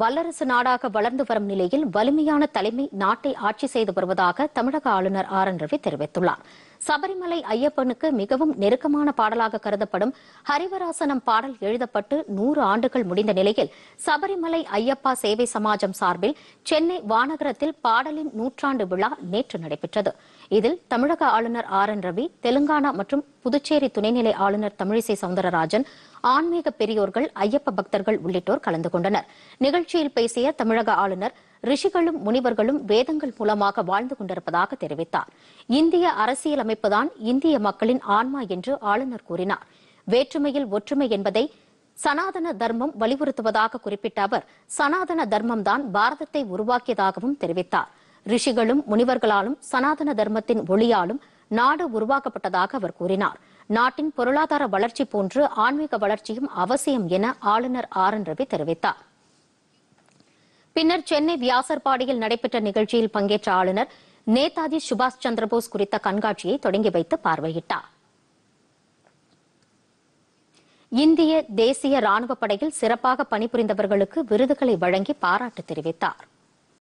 வல்லரசு நாடாக வளர்ந்து வரும் நிலையில் வலிமையான தலைமை நாட்டை ஆட்சி செய்து வருவதாக தமிழக ஆளுநர் ஆர் என் ரவி தெரிவித்துள்ளார் சபரிமலை ஐயப்பனுக்கு மிகவும் நெருக்கமான பாடலாக கருதப்படும் ஹரிவராசனம் பாடல் எழுதப்பட்டு நூறு ஆண்டுகள் முடிந்த நிலையில் சபரிமலை ஐயப்பா சேவை சமாஜம் சார்பில் சென்னை வானகரத்தில் பாடலின் நூற்றாண்டு விழா நேற்று நடைபெற்றது இதில் தமிழக ஆளுநர் ஆர் என் ரவி தெலுங்கானா மற்றும் புதுச்சேரி துணைநிலை ஆளுநர் தமிழிசை சவுந்தரராஜன் ஆன்மீக பெரியோர்கள் ஐயப்ப பக்தர்கள் உள்ளிட்டோர் கலந்து கொண்டனர் நிகழ்ச்சியில் பேசிய தமிழக ஆளுநர் ரிஷிகளும் முனிவர்களும் வேதங்கள் மூலமாக வாழ்ந்து கொண்டிருப்பதாக தெரிவித்தார் இந்திய அரசியலமைப்புதான் இந்திய மக்களின் ஆன்மா என்று ஆளுநர் கூறினார் வேற்றுமையில் ஒற்றுமை என்பதை சனாதன தர்மம் வலியுறுத்துவதாக குறிப்பிட்ட அவர் சனாதன தர்மம் தான் பாரதத்தை உருவாக்கியதாகவும் தெரிவித்தார் ரிஷிகளும் முனிவர்களாலும் சனாதன தர்மத்தின் ஒளியாலும் நாடு உருவாக்கப்பட்டதாக அவர் கூறினார் நாட்டின் பொருளாதார வளர்ச்சி போன்று ஆன்மீக வளர்ச்சியும் அவசியம் என ஆளுநர் ஆர் என் ரவி தெரிவித்தார் பின்னர் சென்னை வியாசர்பாடியில் நடைபெற்ற நிகழ்ச்சியில் பங்கேற்ற ஆளுநர் நேதாஜி சுபாஷ் சந்திரபோஸ் குறித்த கண்காட்சியை தொடங்கி வைத்து பார்வையிட்டார் இந்திய தேசிய ராணுவ படையில் சிறப்பாக பணிபுரிந்தவர்களுக்கு விருதுகளை வழங்கி பாராட்டு தெரிவித்தார்